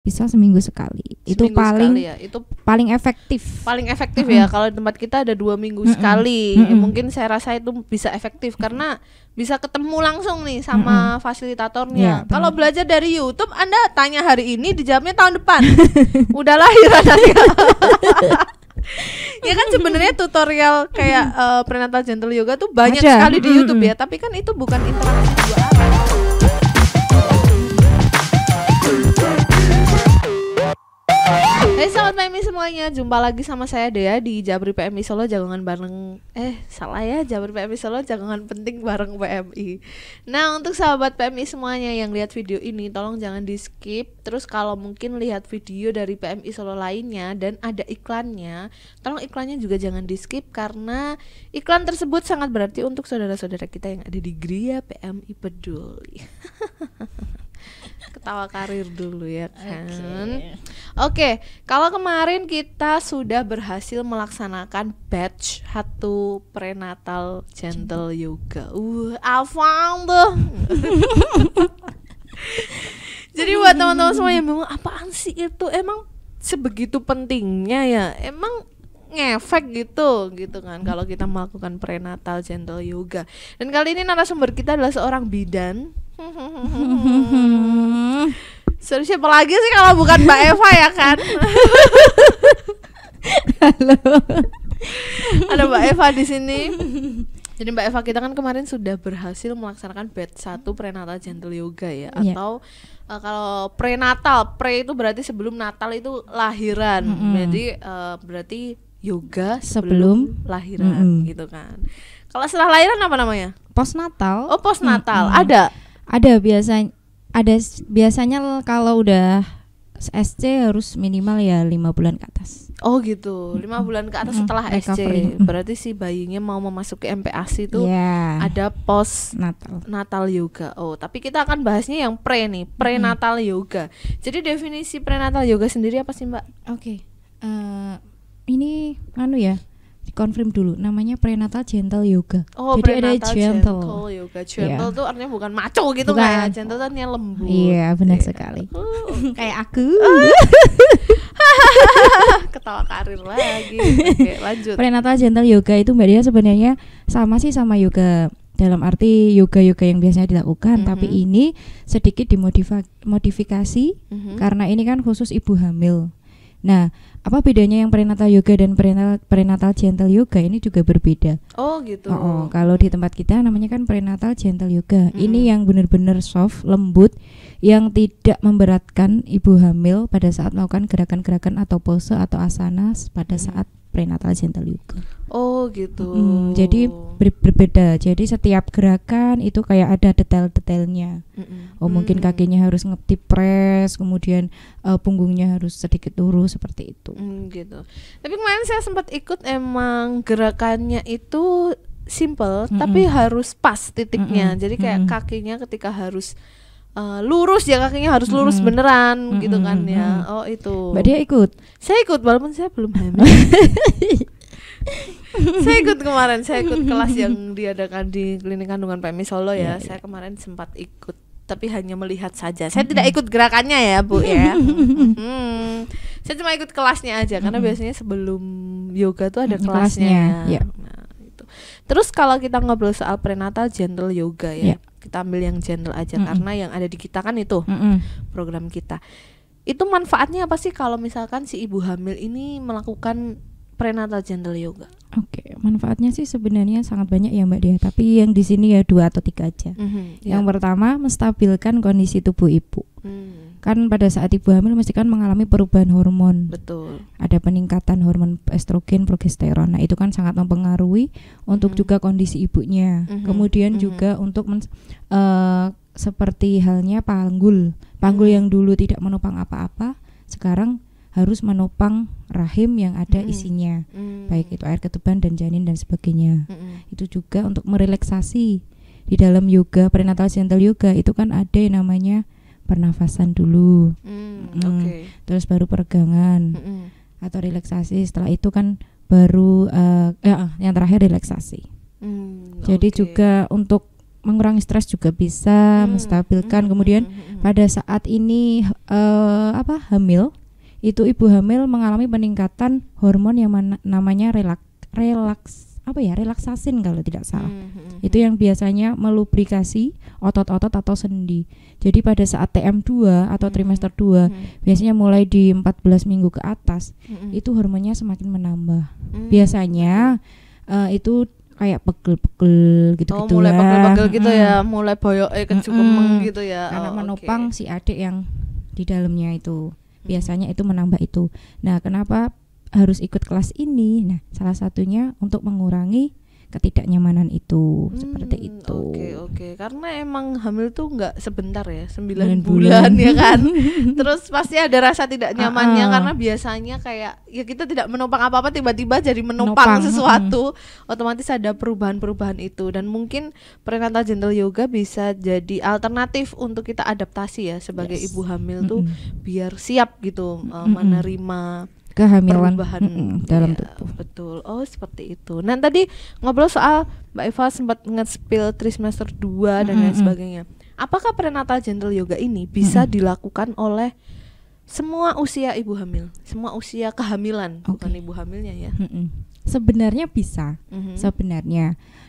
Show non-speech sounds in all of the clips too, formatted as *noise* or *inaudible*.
bisa seminggu sekali. Seminggu itu paling sekali ya. itu paling efektif. Paling efektif mm -hmm. ya kalau di tempat kita ada dua minggu mm -hmm. sekali. Mm -hmm. Mungkin saya rasa itu bisa efektif karena bisa ketemu langsung nih sama mm -hmm. fasilitatornya. yeah, iya, kalau belajar dari YouTube, Anda tanya hari ini dijawabnya tahun depan. *laughs* Udah lahir anaknya. *laughs* ya kan sebenarnya tutorial kayak uh, prenatal gentle yoga tuh banyak Aja. sekali di YouTube ya, tapi kan itu bukan interaksi Hai hey, selamat PMI semuanya, jumpa lagi sama saya Dea di Jabri PMI Solo Jagongan bareng Eh salah ya, Jabri PMI Solo Jagongan penting bareng PMI Nah untuk sahabat PMI semuanya yang lihat video ini tolong jangan di skip Terus kalau mungkin lihat video dari PMI Solo lainnya dan ada iklannya Tolong iklannya juga jangan di skip karena iklan tersebut sangat berarti untuk saudara-saudara kita yang ada di Gria PMI Peduli *laughs* ketawa karir dulu ya kan. Oke, okay. okay, kalau kemarin kita sudah berhasil melaksanakan batch satu prenatal gentle yoga. Uh, afang tuh. *laughs* Jadi buat teman-teman semua yang bingung apaan sih itu emang sebegitu pentingnya ya emang ngefek gitu gitu kan kalau kita melakukan prenatal gentle yoga dan kali ini narasumber kita adalah seorang bidan Seru *laughs* siapa lagi sih kalau bukan Mbak Eva ya kan? Halo. Ada Mbak Eva di sini. Jadi Mbak Eva kita kan kemarin sudah berhasil melaksanakan bed 1 prenatal gentle yoga ya yeah. atau uh, kalau prenatal, pre itu berarti sebelum natal itu lahiran. Mm -hmm. Berarti uh, eh, berarti yoga sebelum, sebelum lahiran mm -hmm. gitu kan. Kalau setelah lahiran apa namanya? Postnatal. Oh, postnatal. Mm -hmm. Ada ada biasanya ada biasanya kalau udah SC harus minimal ya lima bulan ke atas. Oh gitu, lima bulan ke atas setelah Recovery. SC. Berarti si bayinya mau memasuki MPASI itu yeah. ada pos Natal. Natal yoga. Oh, tapi kita akan bahasnya yang pre nih, pre natal yoga. Jadi definisi pre natal yoga sendiri apa sih, Mbak? Oke. Okay. Uh, eh, ini anu ya, konfirm dulu namanya prenatal gentle yoga. Oh, Jadi ada gentle. gentle yoga. Iya. Gentle yeah. tuh artinya bukan maco gitu bukan. kayak gentle tuh artinya lembut. Iya, yeah, benar yeah. sekali. *laughs* Uh, kayak aku. *laughs* Ketawa karir lagi. okay, lanjut. Prenatal gentle yoga itu Mbak Dia sebenarnya sama sih sama yoga dalam arti yoga-yoga yang biasanya dilakukan, mm -hmm. tapi ini sedikit dimodifikasi mm -hmm. karena ini kan khusus ibu hamil. Nah, apa bedanya yang prenatal yoga dan prenatal prenatal gentle yoga ini juga berbeda. Oh, gitu. Oh, oh. kalau di tempat kita namanya kan prenatal gentle yoga. Mm -hmm. Ini yang benar-benar soft, lembut yang tidak memberatkan ibu hamil pada saat melakukan gerakan-gerakan atau pose atau asana pada mm -hmm. saat prenatal gentle yoga. Oh gitu. Hmm, jadi ber berbeda. Jadi setiap gerakan itu kayak ada detail-detailnya. Mm -mm. Oh mungkin mm. kakinya harus ngeti press, kemudian uh, punggungnya harus sedikit lurus seperti itu. Mm, gitu. Tapi kemarin saya sempat ikut emang gerakannya itu simple, mm -mm. tapi harus pas titiknya. Mm -mm. Jadi kayak mm -mm. kakinya ketika harus uh, lurus ya kakinya harus lurus hmm. beneran hmm. gitu kan hmm. ya oh itu mbak dia ikut saya ikut walaupun saya belum hamil *laughs* saya ikut kemarin saya ikut kelas yang *laughs* diadakan di klinik kandungan PMI Solo ya, iya, iya. saya kemarin sempat ikut tapi hanya melihat saja saya tidak ikut gerakannya ya bu ya *laughs* hmm. saya cuma ikut kelasnya aja karena biasanya sebelum yoga tuh ada kelasnya, kelasnya. Ya. Nah, itu. terus kalau kita ngobrol soal prenatal gentle yoga ya ya kita ambil yang general aja mm -hmm. karena yang ada di kita kan itu mm -hmm. program kita itu manfaatnya apa sih kalau misalkan si ibu hamil ini melakukan prenatal channel yoga? Oke, okay, manfaatnya sih sebenarnya sangat banyak ya Mbak Dia, tapi yang di sini ya dua atau tiga aja. Mm -hmm, yang yeah. pertama menstabilkan kondisi tubuh ibu. Mm kan pada saat ibu hamil mesti kan mengalami perubahan hormon. Betul. Ada peningkatan hormon estrogen, progesteron. Nah, itu kan sangat mempengaruhi untuk mm -hmm. juga kondisi ibunya. Mm -hmm. Kemudian mm -hmm. juga untuk men, uh, eh, seperti halnya panggul. Panggul mm -hmm. yang dulu tidak menopang apa-apa, sekarang harus menopang rahim yang ada mm -hmm. isinya. Mm -hmm. Baik itu air ketuban dan janin dan sebagainya. Mm -hmm. Itu juga untuk merelaksasi. Di dalam yoga prenatal gentle yoga itu kan ada yang namanya pernafasan dulu mm, mm. terus baru peregangan mm -mm. atau relaksasi setelah itu kan baru uh, ya, eh, yang terakhir relaksasi mm, jadi okay. juga untuk mengurangi stres juga bisa mm, menstabilkan mm, kemudian mm, pada saat ini uh, apa hamil itu ibu hamil mengalami peningkatan hormon yang namanya relaks relaks apa ya relaksasin kalau tidak salah mm hmm, itu yang biasanya melubrikasi otot-otot atau sendi jadi pada saat TM2 atau mm-hmm. trimester 2 hmm. biasanya mulai di 14 minggu ke atas hmm, itu hormonnya semakin menambah hmm. biasanya uh, itu kayak pegel-pegel gitu-gitu oh, mulai pegel-pegel gitu ya mm-hmm. mulai boyok eh, mm hmm. gitu ya karena oh, menopang okay. si adik yang di dalamnya itu mm-hmm. biasanya itu menambah itu. Nah, kenapa harus ikut kelas ini. Nah, salah satunya untuk mengurangi ketidaknyamanan itu hmm, seperti itu. Oke okay, oke, okay. karena emang hamil tuh nggak sebentar ya, 9 bulan, bulan ya kan. *laughs* Terus pasti ada rasa tidak nyamannya uh-uh. karena biasanya kayak ya kita tidak menopang apa-apa tiba-tiba jadi menopang, menopang. sesuatu, hmm. otomatis ada perubahan-perubahan itu dan mungkin prenatal gentle yoga bisa jadi alternatif untuk kita adaptasi ya sebagai yes. ibu hamil mm -hmm. tuh biar siap gitu mm -hmm. menerima kehamilan perubahan mm dalam ya, tubuh. Betul. Oh, seperti itu. Nah, tadi ngobrol soal Mbak Eva sempat nge-spill trimester 2 mm -hmm. dan lain sebagainya. Apakah prenatal gentle yoga ini bisa -hmm. dilakukan oleh semua usia ibu hamil, semua usia kehamilan, okay. bukan ibu hamilnya ya? Mm -hmm. Sebenarnya bisa. Mm -hmm. Sebenarnya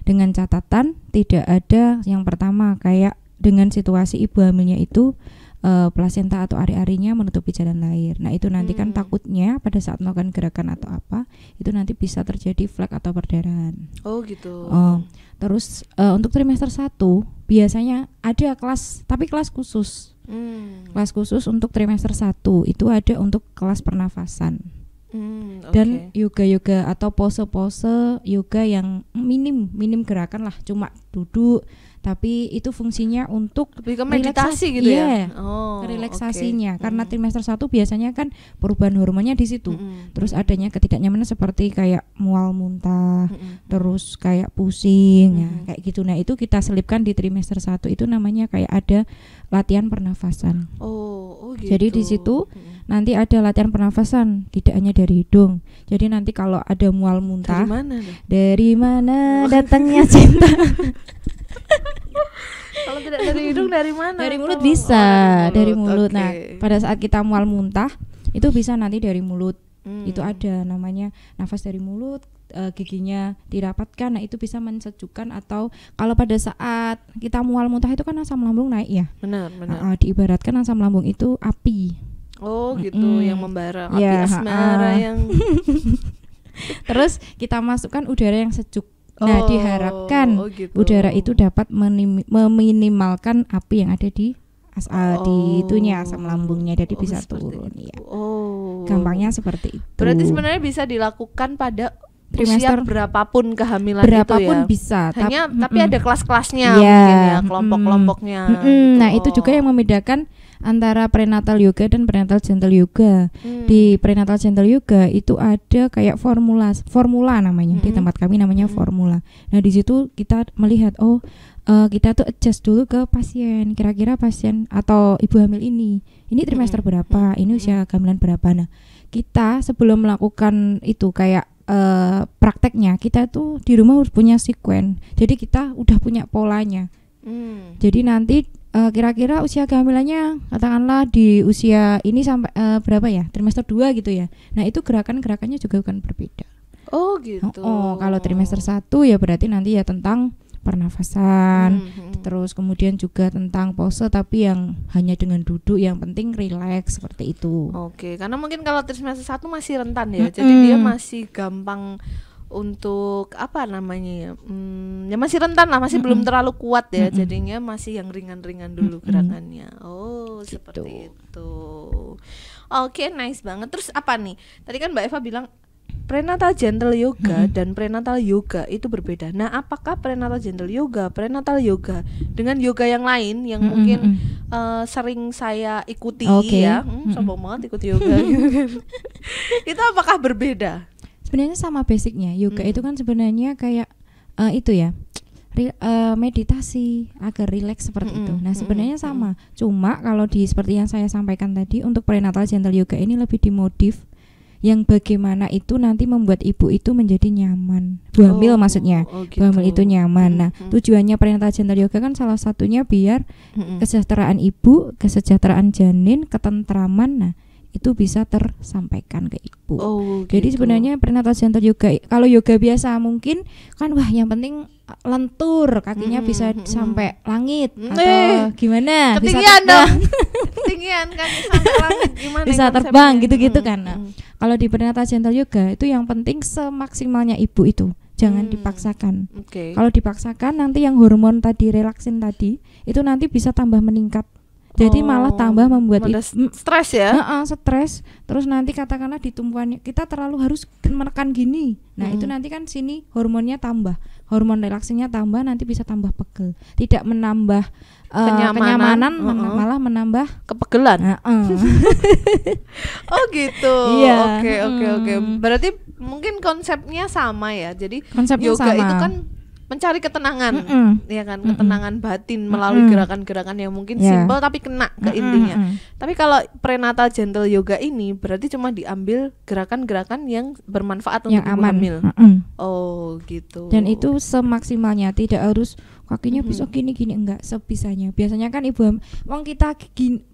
dengan catatan tidak ada yang pertama kayak dengan situasi ibu hamilnya itu uh, eh, plasenta atau ari-arinya menutupi jalan lahir. Nah, itu nanti kan hmm. takutnya pada saat melakukan gerakan atau apa, itu nanti bisa terjadi flek atau perdarahan. Oh, gitu. Uh, terus uh, untuk trimester satu biasanya ada kelas tapi kelas khusus. Hmm. Kelas khusus untuk trimester satu itu ada untuk kelas pernafasan. Hmm, okay. Dan yoga-yoga atau pose-pose yoga yang minim, minim gerakan lah, cuma duduk. Tapi itu fungsinya untuk lebih ke meditasi relaksasi, gitu yeah, ya. Iya, oh, relaksasinya. Okay. Hmm. Karena hmm. trimester satu biasanya kan perubahan hormonnya di situ. Hmm. hmm. Terus adanya ketidaknyamanan seperti kayak mual muntah, hmm. hmm. terus kayak pusing ya, hmm. ya, kayak gitu. Nah, itu kita selipkan di trimester satu itu namanya kayak ada latihan pernafasan. Oh, oh gitu. Jadi di gitu. situ hmm Nanti ada latihan pernafasan, tidak hanya dari hidung. Jadi nanti kalau ada mual muntah. Dari mana? Dari mana *laughs* datangnya cinta? *laughs* kalau tidak dari hidung dari mana? Dari mulut bisa, oh, dari mulut. Dari mulut. Okay. Nah, pada saat kita mual muntah itu bisa nanti dari mulut. Hmm. Itu ada namanya nafas dari mulut, eh, giginya dirapatkan nah itu bisa mensejukkan atau kalau pada saat kita mual muntah itu kan asam lambung naik ya benar benar uh, diibaratkan asam lambung itu api Oh gitu, mm -hmm. yang membara, api yeah, iya, asmara uh. yang *laughs* Terus kita masukkan udara yang sejuk. Nah, oh, diharapkan oh gitu. udara itu dapat meminimalkan api yang ada di as eh, oh. di itunya asam lambungnya jadi oh, bisa turun itu. ya. Oh. Gampangnya seperti itu. Berarti sebenarnya bisa dilakukan pada trimester usia berapapun kehamilan berapapun itu ya. Berapapun bisa. Hanya tapi mm, ada kelas-kelasnya yeah, mungkin ya, kelompok-kelompoknya. Mm, gitu. Nah, oh. itu juga yang membedakan antara prenatal yoga dan prenatal gentle yoga. Hmm. Di prenatal gentle yoga itu ada kayak formula formula namanya hmm. di tempat kami namanya hmm. formula. Nah, di situ kita melihat oh uh, kita tuh adjust dulu ke pasien. Kira-kira pasien atau ibu hamil ini, ini trimester hmm. berapa, hmm. ini usia hmm. kehamilan berapa. Nah, kita sebelum melakukan itu kayak uh, prakteknya kita tuh di rumah harus punya sekuen jadi kita udah punya polanya hmm. jadi nanti kira eh, kira-kira usia kehamilannya katakanlah di usia ini sampai uh, berapa ya trimester 2 gitu ya nah itu gerakan-gerakannya juga bukan berbeda oh gitu oh, oh kalau trimester 1 ya berarti nanti ya tentang pernafasan hmm, hmm, hmm. terus kemudian juga tentang pose tapi yang hanya dengan duduk yang penting relax seperti itu oke okay, karena mungkin kalau trimester satu masih rentan ya hmm. jadi dia masih gampang untuk apa namanya ya hmm, ya masih rentan lah masih mm -mm. belum terlalu kuat ya mm -mm. jadinya masih yang ringan-ringan dulu mm -mm. gerakannya oh gitu. seperti itu oke okay, nice banget terus apa nih tadi kan mbak Eva bilang prenatal gentle yoga hmm. dan prenatal yoga itu berbeda. Nah, apakah prenatal gentle yoga, prenatal yoga dengan yoga yang lain yang hmm, mungkin Uh, sering saya ikuti okay. ya, hmm, sombong banget ikuti yoga, *laughs* *laughs* itu apakah berbeda? sebenarnya sama basicnya yoga hmm. itu kan sebenarnya kayak uh, itu ya re, uh, meditasi agar rileks seperti hmm itu. Nah hmm, sebenarnya hmm sama, hmm. cuma kalau di seperti yang saya sampaikan tadi untuk prenatal gentle yoga ini lebih dimodif yang bagaimana itu nanti membuat ibu itu menjadi nyaman. Bu hamil oh, maksudnya, oh, gitu. hamil itu nyaman. Mm-hmm. Nah hmm, tujuannya prenatal gentle yoga kan salah satunya biar hmm kesejahteraan ibu, kesejahteraan janin, ketentraman. Nah itu bisa tersampaikan ke ibu mampu. Oh, gitu. Jadi sebenarnya Prenata Center yoga kalau yoga biasa mungkin kan wah yang penting uh, lentur kakinya hmm, bisa hmm, hmm, hmm. sampai langit hmm, atau eh, gimana ketinggian bisa dong ketinggian kan sampai langit *laughs* gimana bisa terbang gitu-gitu hmm, kan nah, hmm. kalau di Prenata Center yoga itu yang penting semaksimalnya ibu itu jangan hmm. dipaksakan. Okay. Kalau dipaksakan nanti yang hormon tadi relaksin tadi itu nanti bisa tambah meningkat. Jadi oh. malah tambah membuat stres ya. Uh -uh, stres. Terus nanti katakanlah di tumpuannya kita terlalu harus menekan gini. Nah, hmm. itu nanti kan sini hormonnya tambah. Hormon relaksinya tambah nanti bisa tambah pegel. Tidak menambah uh, kenyamanan, kenyamanan uh -uh. malah menambah kepegelan. Uh -uh. *laughs* oh gitu. Iya. Oke, oke, oke. Hmm. Berarti mungkin konsepnya sama ya. Jadi konsepnya yoga sama. itu kan mencari ketenangan mm -mm. ya kan ketenangan batin melalui gerakan-gerakan mm -mm. yang mungkin yeah. simple tapi kena ke mm -mm. intinya tapi kalau prenatal gentle yoga ini berarti cuma diambil gerakan-gerakan yang bermanfaat yang untuk aman. hamil mm -mm. oh gitu dan itu semaksimalnya tidak harus kakinya mm -hmm. bisa gini-gini enggak sebisanya biasanya kan ibu wong kita gini,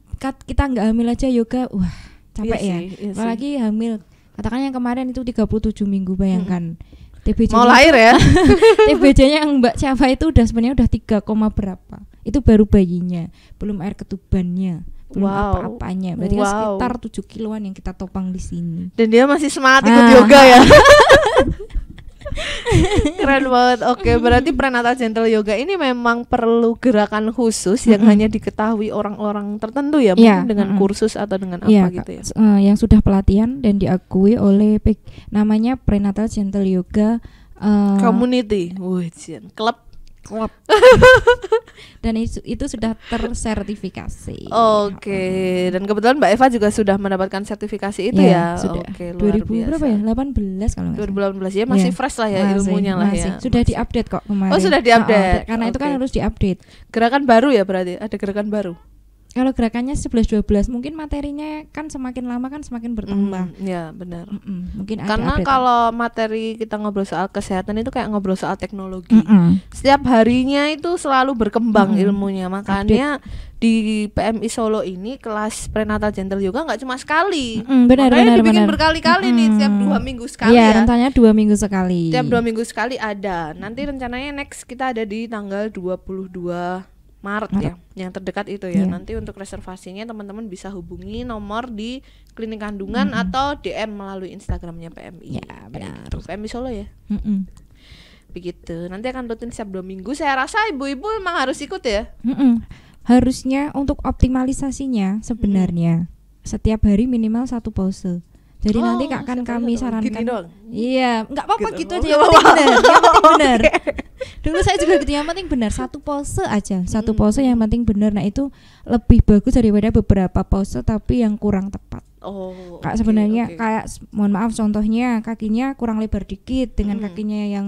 kita nggak hamil aja yoga wah capek iya ya sih, iya apalagi sih. hamil katakan yang kemarin itu 37 minggu bayangkan mm -hmm TBJ mau lahir ya *laughs* TBJ-nya yang Mbak Cava itu udah sebenarnya udah 3, berapa itu baru bayinya belum air ketubannya belum wow. apa-apanya berarti kan wow. sekitar 7 kiloan yang kita topang di sini dan dia masih semangat ikut ah. yoga ya *laughs* Keren banget. Oke, berarti prenatal gentle yoga ini memang perlu gerakan khusus yang mm -hmm. hanya diketahui orang-orang tertentu ya, iya, mungkin yeah. dengan mm -hmm. kursus atau dengan iya, apa yeah, gitu ya. Uh, yang sudah pelatihan dan diakui oleh namanya prenatal gentle yoga uh, community. Wujian, klub klop *laughs* dan itu, itu sudah tersertifikasi. Oke, okay. dan kebetulan Mbak Eva juga sudah mendapatkan sertifikasi itu ya. ya? Sudah. Oke, luar 2000 biasa. berapa ya? 18 kalau nggak salah. 2018 ya, masih ya. fresh lah ya masih, ilmunya masih. lah ya. Sudah masih. diupdate kok oh, kemarin. Oh, sudah diupdate. oh, ah, ah, karena okay. itu kan harus diupdate. Gerakan baru ya berarti? Ada gerakan baru? kalau gerakannya 11 12 mungkin materinya kan semakin lama kan semakin bertambah. Mm, ya, benar. Mm -mm, mungkin Karena kalau materi kita ngobrol soal kesehatan itu kayak ngobrol soal teknologi. Mm -mm. Setiap harinya itu selalu berkembang mm -mm. ilmunya. Makanya update. di PMI Solo ini kelas prenatal gentle juga nggak cuma sekali. Mm, benar, Makanya benar, dibikin berkali-kali mm -mm. nih setiap dua minggu iya, sekali ya. Iya, rencananya dua minggu sekali. Setiap dua minggu sekali ada. Nanti rencananya next kita ada di tanggal 22 Maret, Maret ya, yang terdekat itu ya. Yeah. Nanti untuk reservasinya teman-teman bisa hubungi nomor di klinik kandungan mm -hmm. atau DM melalui Instagramnya PMI. Ya yeah, benar. Gitu. PMI Solo ya. Mm -mm Begitu. Nanti akan rutin setiap dua minggu. Saya rasa ibu-ibu memang harus ikut ya. Mm -mm. Harusnya untuk optimalisasinya sebenarnya mm setiap hari minimal satu pose. Jadi oh, nanti akan kami sarankan. Gitu iya, nggak apa-apa gitu, gitu aja. Yang penting benar. Yang *laughs* dulu saya juga gitu yang penting benar satu pose aja satu hmm. pose yang penting benar nah itu lebih bagus daripada beberapa pose tapi yang kurang tepat oh kak okay, sebenarnya okay. kayak mohon maaf contohnya kakinya kurang lebar dikit dengan hmm. kakinya yang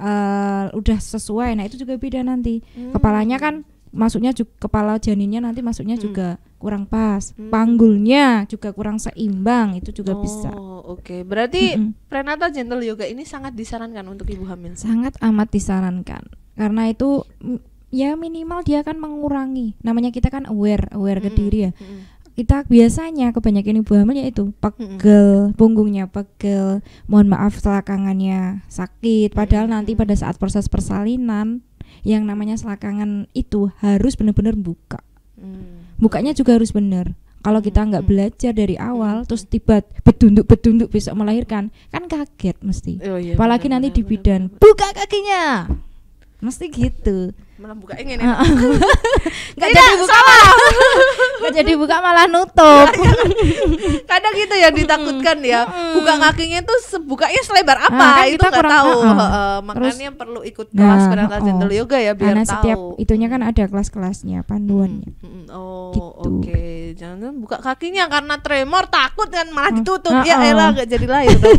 uh, udah sesuai nah itu juga beda nanti hmm. kepalanya kan masuknya juga kepala janinnya nanti masuknya hmm. juga kurang pas, hmm. panggulnya juga kurang seimbang itu juga oh, bisa oke, okay. berarti mm-hmm. prenatal gentle yoga ini sangat disarankan untuk ibu hamil. Sangat amat disarankan karena itu ya minimal dia akan mengurangi. Namanya kita kan aware, aware mm-hmm. ke diri ya. Mm-hmm. Kita biasanya kebanyakan ibu hamil yaitu pegel, mm-hmm. punggungnya pegel, mohon maaf selakangannya sakit. Padahal mm-hmm. nanti pada saat proses persalinan yang namanya selakangan itu harus benar-benar buka. Mm. Bukanya juga harus benar kalau kita nggak belajar dari awal, terus tiba betunduk betunduk besok melahirkan, kan kaget mesti. Oh, iya, Apalagi bener, nanti bener, di bidan, bener, bener. buka kakinya mesti gitu malah buka ini eh, nih *laughs* nggak iya, jadi buka malah nggak jadi buka malah nutup iya, iya. kadang, gitu ya *laughs* ditakutkan ya buka kakinya itu sebukanya selebar nah, apa nah, kan itu nggak tahu uh, uh, makanya perlu ikut nah, kelas nah, prenatal oh, yoga ya biar karena tahu setiap itunya kan ada kelas-kelasnya panduannya hmm, oh gitu. oke okay. jangan buka kakinya karena tremor takut kan malah ditutup uh, ya elah nggak jadi lahir *laughs*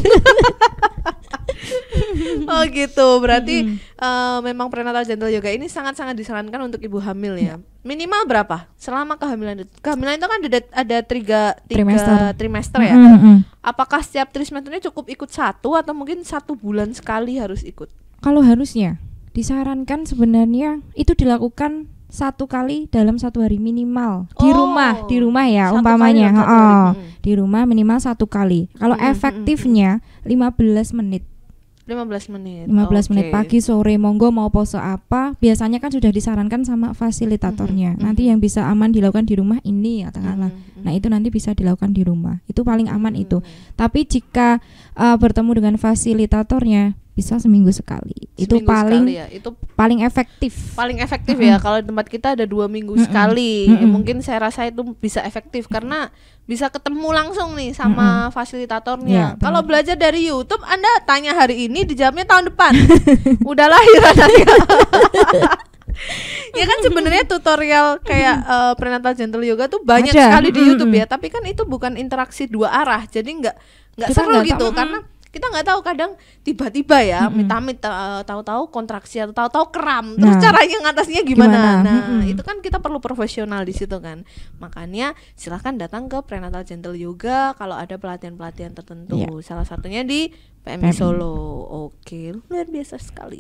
*laughs* oh gitu berarti hmm. uh, memang prenatal gentle yoga ini sangat-sangat disarankan untuk ibu hamil ya iya. minimal berapa selama kehamilan itu kehamilan itu kan ada ada tiga, tiga trimester, trimester ya hmm, hmm. apakah setiap trimesternya cukup ikut satu atau mungkin satu bulan sekali harus ikut kalau harusnya disarankan sebenarnya itu dilakukan satu kali dalam satu hari minimal oh. di rumah di rumah ya umpamanya oh, di rumah minimal satu kali kalau hmm, efektifnya hmm, 15 menit 15 menit. 15 okay. menit pagi, sore, monggo mau pose apa? Biasanya kan sudah disarankan sama fasilitatornya. Mm -hmm. Nanti mm-hmm. yang bisa aman dilakukan di rumah ini katakanlah. Mm -hmm. Nah, mm-hmm. itu nanti bisa dilakukan di rumah. Itu paling aman mm -hmm. itu. Mm-hmm. Tapi jika uh, bertemu dengan fasilitatornya bisa seminggu sekali. Seminggu itu paling sekali ya. itu paling efektif. Paling efektif mm -hmm. ya kalau di tempat kita ada dua minggu mm -hmm. sekali. Mm -hmm. Mungkin saya rasa itu bisa efektif karena bisa ketemu langsung nih sama mm -hmm. fasilitatornya. Ya, kalau belajar dari YouTube, Anda tanya hari ini dijawabnya tahun depan. *laughs* Udah lahir anaknya. *laughs* ya kan sebenarnya tutorial kayak uh, prenatal gentle yoga tuh banyak sekali di YouTube ya, tapi kan itu bukan interaksi dua arah. Jadi nggak nggak seru gitu tahu. karena kita nggak tahu kadang tiba-tiba ya mm -hmm. tahu-tahu kontraksi atau tahu-tahu kram terus nah, caranya ngatasnya gimana, gimana? nah mm -hmm. itu kan kita perlu profesional di situ kan makanya silahkan datang ke prenatal gentle yoga kalau ada pelatihan-pelatihan tertentu yeah. salah satunya di PM Solo. Oke, luar biasa sekali.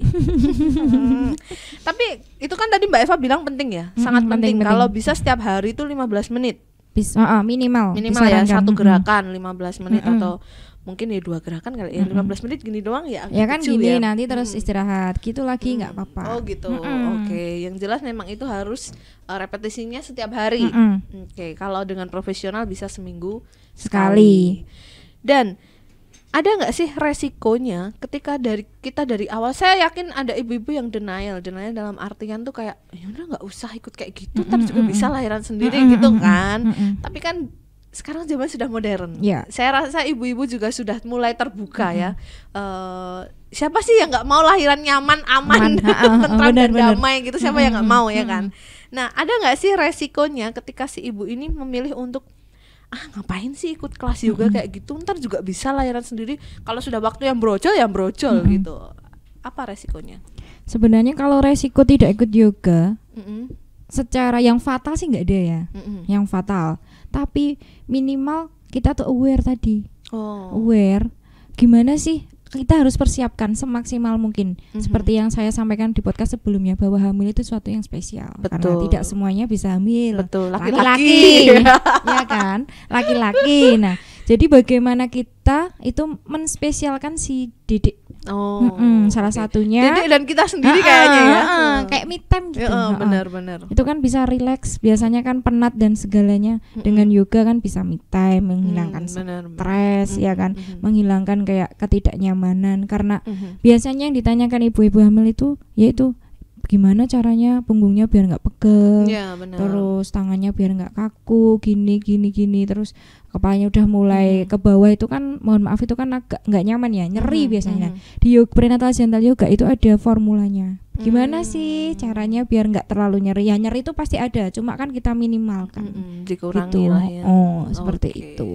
*laughs* Tapi itu kan tadi Mbak Eva bilang penting ya, sangat penting. penting. Kalau bisa setiap hari itu 15 menit. Bisa uh, minimal. Minimal ya, satu gerakan lima 15 menit hmm. atau mungkin ya dua gerakan kali ya lima belas menit gini doang ya ya kan gini ya. nanti terus mm. istirahat gitu lagi nggak hmm apa-apa oh gitu hmm oke okay. yang jelas memang itu harus uh, repetisinya setiap hari hmm oke okay. kalau dengan profesional bisa seminggu sekali, sekali. dan ada nggak sih resikonya ketika dari kita dari awal saya yakin ada ibu-ibu yang denial denial dalam artian tuh kayak ya udah nggak usah ikut kayak gitu mm-hmm. tapi juga bisa lahiran sendiri mm-hmm. gitu kan mm-hmm. tapi kan sekarang zaman sudah modern. Yeah. Saya rasa ibu-ibu juga sudah mulai terbuka mm -hmm. ya. Uh, siapa sih yang nggak mau lahiran nyaman, aman, *laughs* ah, ah, ah. tentram dan bener, damai gitu? Siapa mm -hmm. yang nggak mau mm -hmm. ya kan? Nah, ada nggak sih resikonya ketika si ibu ini memilih untuk ah ngapain sih ikut kelas juga mm -hmm. kayak gitu? Ntar juga bisa lahiran sendiri. Kalau sudah waktu yang brocol, yang brocol mm -hmm. gitu. Apa resikonya? Sebenarnya kalau resiko tidak ikut yoga, mm -hmm secara yang fatal sih nggak ada ya mm-hmm. yang fatal tapi minimal kita tuh aware tadi oh. aware gimana sih kita harus persiapkan semaksimal mungkin mm-hmm. seperti yang saya sampaikan di podcast sebelumnya bahwa hamil itu sesuatu yang spesial Betul. karena tidak semuanya bisa hamil Betul. laki-laki *laughs* ya kan laki-laki nah jadi bagaimana kita itu menspesialkan si didik Oh, mm -mm, salah okay. satunya. Dede dan kita sendiri uh, kayaknya ya. Uh, uh, kayak me time gitu. Uh, Benar-benar. Itu kan bisa relax. Biasanya kan penat dan segalanya mm -mm. dengan yoga kan bisa me time, menghilangkan mm, stres, mm ya kan, mm -hmm. menghilangkan kayak ketidaknyamanan. Karena mm -hmm. biasanya yang ditanyakan ibu-ibu hamil itu yaitu gimana caranya punggungnya biar nggak pegel ya, terus tangannya biar nggak kaku gini gini gini terus kepalanya udah mulai hmm. ke bawah itu kan mohon maaf itu kan agak nggak nyaman ya nyeri hmm, biasanya hmm. di yoga prenatal gentle yoga itu ada formulanya gimana hmm. sih caranya biar nggak terlalu nyeri ya nyeri itu pasti ada cuma kan kita minimalkan hmm, hmm, dikurangi gitu. lah ya oh seperti okay. itu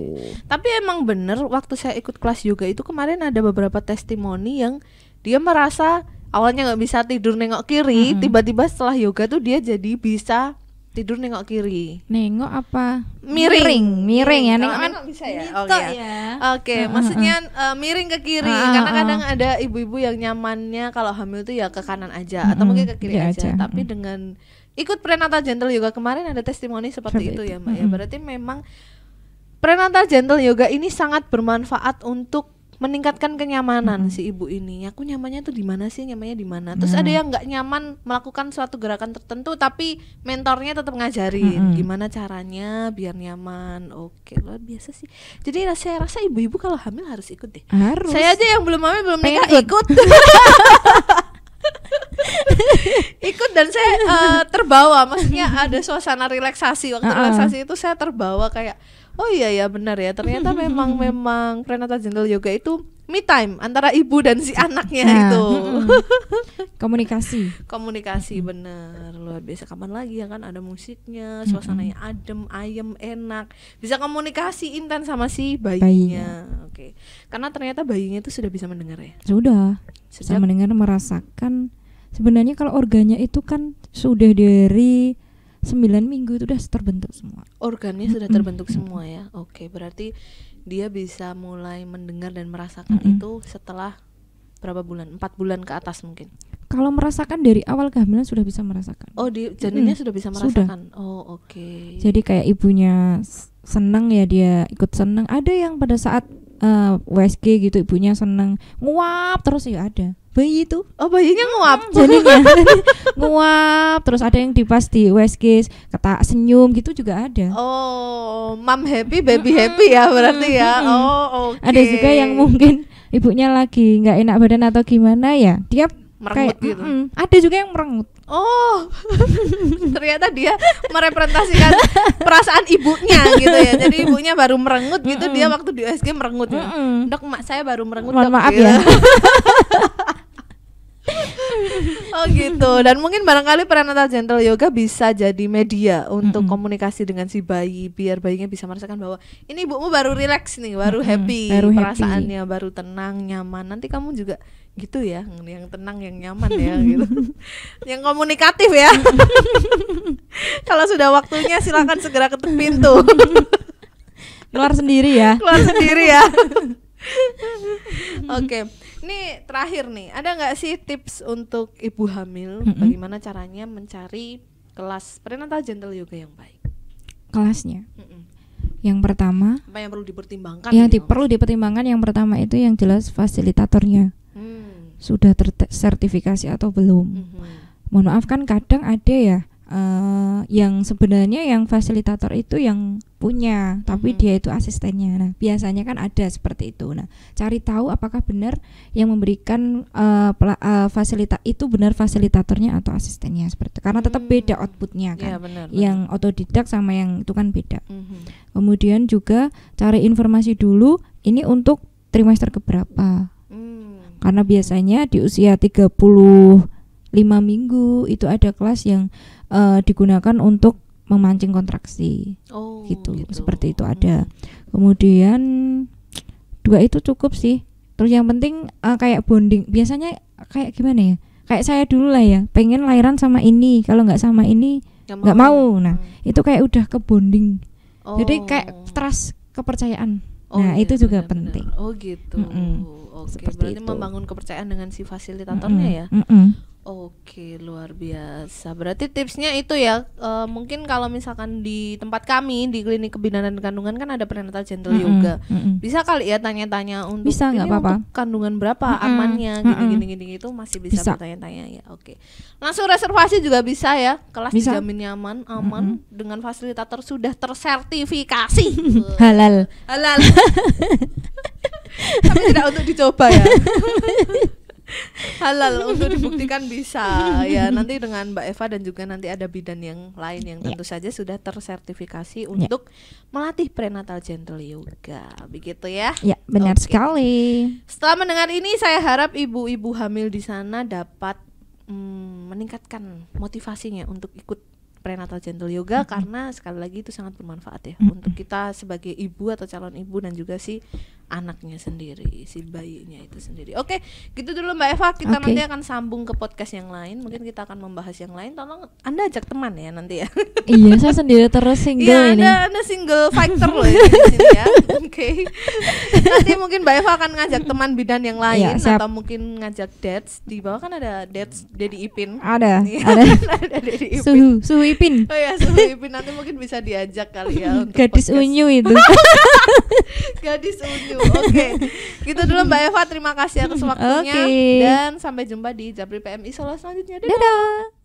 tapi emang bener waktu saya ikut kelas yoga itu kemarin ada beberapa testimoni yang dia merasa awalnya nggak bisa tidur nengok kiri, tiba tiba-tiba setelah yoga tuh dia jadi bisa tidur nengok kiri. Nengok apa? Miring, miring, miring ya. Nengok oh, kan bisa ya. Gitu Oke. Okay. Ya. okay. Uh-huh. maksudnya uh, miring ke kiri uh-huh. karena ah. kadang ada ibu-ibu yang nyamannya kalau hamil tuh ya ke kanan aja uh-huh. atau mungkin ke kiri iya aja. aja. Tapi dengan ikut prenatal gentle yoga kemarin ada testimoni seperti itu, itu ya, Mbak. Ya, berarti memang prenatal gentle yoga ini sangat bermanfaat untuk meningkatkan kenyamanan hmm. si ibu ini. Aku nyamannya tuh di mana sih? Nyamannya di mana? Terus hmm. ada yang nggak nyaman melakukan suatu gerakan tertentu tapi mentornya tetap ngajarin hmm. gimana caranya biar nyaman. Oke, luar biasa sih. Jadi saya rasa ibu-ibu kalau hamil harus ikut deh. Harus. Saya aja yang belum hamil belum nikah ikut. ikut. *laughs* ikut dan saya uh, terbawa maksudnya *laughs* ada suasana relaksasi waktu uh -uh. relaksasi itu saya terbawa kayak oh iya ya benar ya ternyata memang *laughs* memang prenatal gentle yoga itu me time antara ibu dan si nah. anaknya nah, itu *laughs* komunikasi komunikasi benar bener luar biasa kapan lagi ya kan ada musiknya suasananya adem ayem enak bisa komunikasi intens sama si bayinya, bayinya. oke okay. karena ternyata bayinya itu sudah bisa mendengar ya sudah bisa mendengar merasakan sebenarnya kalau organnya itu kan sudah dari sembilan minggu itu sudah terbentuk semua. Organnya sudah terbentuk mm -hmm. semua ya. Oke, okay, berarti dia bisa mulai mendengar dan merasakan mm -hmm. itu setelah berapa bulan? Empat bulan ke atas mungkin. Kalau merasakan dari awal kehamilan sudah bisa merasakan. Oh, di janinnya mm, sudah bisa merasakan. Sudah. Oh, oke. Okay. Jadi kayak ibunya seneng ya dia ikut seneng. Ada yang pada saat uh, eh, WSG gitu ibunya seneng nguap terus ya ada bayi itu oh bayinya nguap hmm, janinnya *laughs* nguap terus ada yang dipas di USG ketak senyum gitu juga ada oh mom happy baby happy ya berarti ya oh oke okay. ada juga yang mungkin ibunya lagi nggak enak badan atau gimana ya dia merengut kayak, gitu. Mm -mm. Ada juga yang merengut. Oh, *laughs* ternyata dia merepresentasikan perasaan ibunya gitu ya. Jadi ibunya baru merengut gitu, mm -mm. dia waktu di USG merengut. Mm -mm. Dok, mak saya baru merengut. Mohon dok, maaf gitu. ya. ya. *laughs* *laughs* oh gitu. Dan mungkin barangkali peranatal gentle yoga bisa jadi media untuk mm -hmm. komunikasi dengan si bayi biar bayinya bisa merasakan bahwa ini ibumu baru relax nih, baru mm -hmm. happy, baru perasaannya happy. baru tenang, nyaman. Nanti kamu juga gitu ya, yang tenang, yang nyaman ya *laughs* gitu. yang komunikatif ya. *laughs* Kalau sudah waktunya silakan segera ketuk pintu. Keluar sendiri ya. Keluar sendiri ya. Oke. okay. Ini terakhir nih, ada nggak sih tips untuk ibu hamil mm -hmm. bagaimana caranya mencari kelas prenatal gentle yoga yang baik? Kelasnya. Mm hmm Yang pertama, apa yang perlu dipertimbangkan? Yang gitu? di, perlu dipertimbangkan yang pertama itu yang jelas fasilitatornya hmm. sudah tersertifikasi atau belum. Mm -hmm. Mohon maaf kan kadang ada ya uh, yang sebenarnya yang fasilitator itu yang punya, tapi mm -hmm. dia itu asistennya. Nah, biasanya kan ada seperti itu. Nah, cari tahu apakah benar yang memberikan uh, eh, uh, eh, fasilitas itu benar fasilitatornya atau asistennya seperti itu. Karena tetap beda mm. outputnya iya, kan. Ya, benar, benar. Yang otodidak sama yang itu kan beda. Mm -hmm. Kemudian juga cari informasi dulu ini untuk trimester keberapa. Mm. Karena biasanya di usia 35 minggu itu ada kelas yang uh, digunakan untuk memancing kontraksi. Oh, gitu. gitu. Seperti itu hmm. ada. Kemudian dua itu cukup sih. Terus yang penting uh, kayak bonding. Biasanya kayak gimana ya? Kayak saya dulu lah ya, pengen lahiran sama ini. Kalau nggak sama ini nggak mau. mau. Nah, hmm. itu kayak udah ke bonding. Oh. Jadi kayak trust kepercayaan. Oh, nah, iya, itu juga benar, penting. Oh, gitu. Mm -mm. Oke, Seperti berarti itu. membangun kepercayaan dengan si fasilitatornya mm -mm. ya. Mm -mm. Oke, luar biasa. Berarti tipsnya itu ya, e, mungkin kalau misalkan di tempat kami di klinik kebidanan kandungan kan ada prenatal gentle mm -hmm. yoga. Mm -hmm. Bisa kali ya tanya-tanya untuk bisa, ini apa-apa. untuk kandungan berapa mm -hmm. amannya gitu, gini-gini mm -hmm. gitu masih bisa, bisa. bertanya-tanya ya. Oke. Langsung reservasi juga bisa ya. Kelas bisa. dijamin nyaman, aman mm -hmm. dengan fasilitator sudah tersertifikasi. *laughs* Halal. Halal. *laughs* Tapi tidak untuk dicoba ya. *laughs* halal untuk dibuktikan bisa ya nanti dengan Mbak Eva dan juga nanti ada bidan yang lain yang ya. tentu yeah. saja sudah tersertifikasi yeah. untuk melatih prenatal gentle yoga begitu ya ya yeah, benar okay. sekali setelah mendengar ini saya harap ibu-ibu hamil di sana dapat mm, meningkatkan motivasinya untuk ikut prenatal gentle yoga mm -hmm. karena sekali lagi itu sangat bermanfaat ya mm -hmm. untuk kita sebagai ibu atau calon ibu dan juga si anaknya sendiri, si bayinya itu sendiri. Oke, gitu dulu Mbak Eva. Kita okay. nanti akan sambung ke podcast yang lain. Mungkin kita akan membahas yang lain. Tolong Anda ajak teman ya nanti ya. *laughs* Iya, saya sendiri terus single iya, ini. Iya, anda, anda single fighter loh ya, ya. *laughs* Oke. Okay. Nanti mungkin Mbak Eva akan ngajak teman bidan yang iya, lain ya, atau mungkin ngajak dads. Di bawah kan ada dads Dedi Ipin. Ada. Ya, ada. *laughs* Kan ada Dedi Ipin. Suhu, Suhu Ipin. Oh ya, Suhu Ipin nanti mungkin bisa diajak kali ya untuk Gadis podcast. unyu itu. Gadis unyu. Oke. Gitu dulu Mbak Eva, terima kasih atas waktunya okay. dan sampai jumpa di Japri PMI Solo selanjutnya. Dadah. Dadah.